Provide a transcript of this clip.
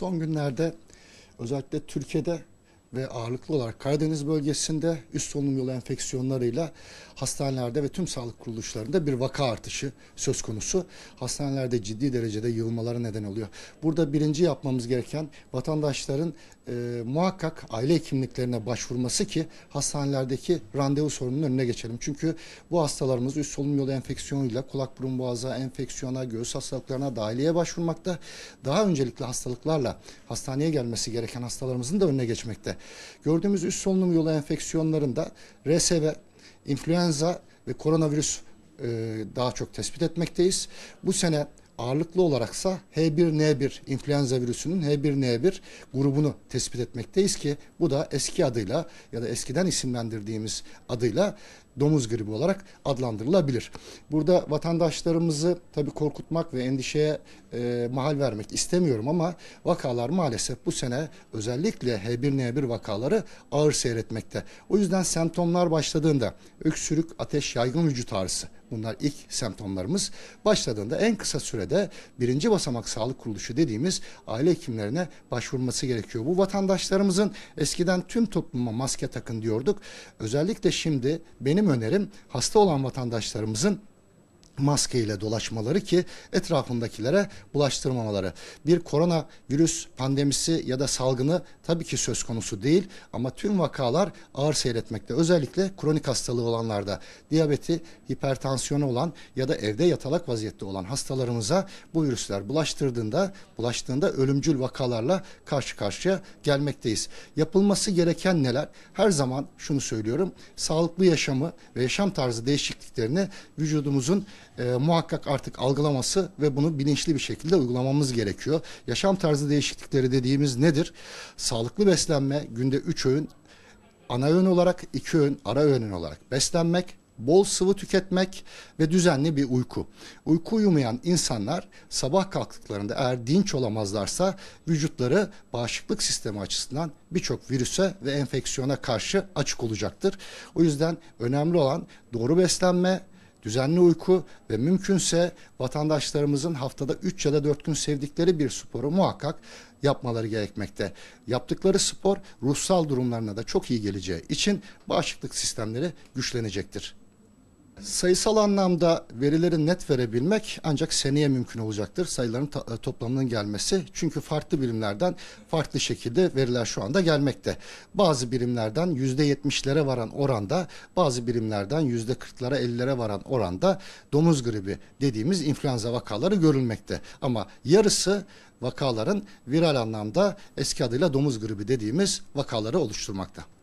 Son günlerde özellikle Türkiye'de ve ağırlıklı olarak Karadeniz bölgesinde üst solunum yolu enfeksiyonlarıyla hastanelerde ve tüm sağlık kuruluşlarında bir vaka artışı söz konusu. Hastanelerde ciddi derecede yığılmalara neden oluyor. Burada birinci yapmamız gereken vatandaşların e, muhakkak aile hekimliklerine başvurması ki hastanelerdeki randevu sorununun önüne geçelim. Çünkü bu hastalarımız üst solunum yolu enfeksiyonuyla kulak burun boğaza enfeksiyona, göğüs hastalıklarına, dahiliye başvurmakta. Daha öncelikli hastalıklarla hastaneye gelmesi gereken hastalarımızın da önüne geçmekte. Gördüğümüz üst solunum yolu enfeksiyonlarında RSV, influenza ve koronavirüs e, daha çok tespit etmekteyiz. Bu sene ağırlıklı olaraksa H1N1 influenza virüsünün H1N1 grubunu tespit etmekteyiz ki bu da eski adıyla ya da eskiden isimlendirdiğimiz adıyla domuz gribi olarak adlandırılabilir. Burada vatandaşlarımızı tabii korkutmak ve endişeye e, mahal vermek istemiyorum ama vakalar maalesef bu sene özellikle H1N1 vakaları ağır seyretmekte. O yüzden semptomlar başladığında öksürük, ateş, yaygın vücut ağrısı bunlar ilk semptomlarımız başladığında en kısa sürede birinci basamak sağlık kuruluşu dediğimiz aile hekimlerine başvurması gerekiyor. Bu vatandaşlarımızın eskiden tüm topluma maske takın diyorduk. Özellikle şimdi benim önerim hasta olan vatandaşlarımızın maskeyle dolaşmaları ki etrafındakilere bulaştırmamaları. Bir korona virüs pandemisi ya da salgını tabii ki söz konusu değil ama tüm vakalar ağır seyretmekte. Özellikle kronik hastalığı olanlarda diyabeti, hipertansiyonu olan ya da evde yatalak vaziyette olan hastalarımıza bu virüsler bulaştırdığında bulaştığında ölümcül vakalarla karşı karşıya gelmekteyiz. Yapılması gereken neler? Her zaman şunu söylüyorum. Sağlıklı yaşamı ve yaşam tarzı değişikliklerini vücudumuzun e, muhakkak artık algılaması ve bunu bilinçli bir şekilde uygulamamız gerekiyor. Yaşam tarzı değişiklikleri dediğimiz nedir? Sağlıklı beslenme, günde 3 öğün, ana öğün olarak 2 öğün, ara öğün olarak beslenmek, bol sıvı tüketmek ve düzenli bir uyku. Uyku uyumayan insanlar sabah kalktıklarında eğer dinç olamazlarsa vücutları bağışıklık sistemi açısından birçok virüse ve enfeksiyona karşı açık olacaktır. O yüzden önemli olan doğru beslenme, düzenli uyku ve mümkünse vatandaşlarımızın haftada 3 ya da 4 gün sevdikleri bir sporu muhakkak yapmaları gerekmekte. Yaptıkları spor ruhsal durumlarına da çok iyi geleceği için bağışıklık sistemleri güçlenecektir. Sayısal anlamda verileri net verebilmek ancak seneye mümkün olacaktır. Sayıların e, toplamının gelmesi. Çünkü farklı birimlerden farklı şekilde veriler şu anda gelmekte. Bazı birimlerden %70'lere varan oranda, bazı birimlerden %40'lara 50'lere varan oranda domuz gribi dediğimiz influenza vakaları görülmekte. Ama yarısı vakaların viral anlamda eski adıyla domuz gribi dediğimiz vakaları oluşturmakta.